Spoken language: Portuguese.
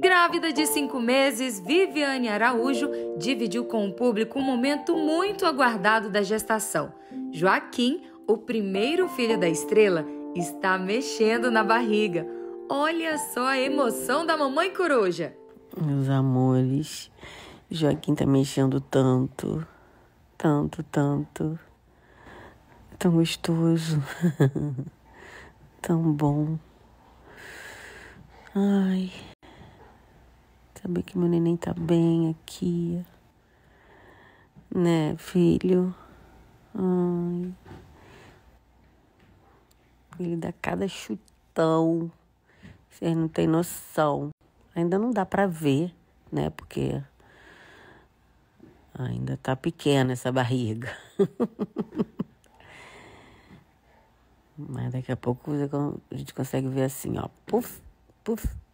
Grávida de cinco meses, Viviane Araújo dividiu com o público um momento muito aguardado da gestação. Joaquim, o primeiro filho da estrela, está mexendo na barriga. Olha só a emoção da mamãe coruja. Meus amores, Joaquim tá mexendo tanto, tanto, tanto. Tão gostoso, tão bom. Ai saber que meu neném tá bem aqui, né, filho? Ai. Ele dá cada chutão, vocês não tem noção. Ainda não dá pra ver, né, porque ainda tá pequena essa barriga. Mas daqui a pouco a gente consegue ver assim, ó, puf, puf.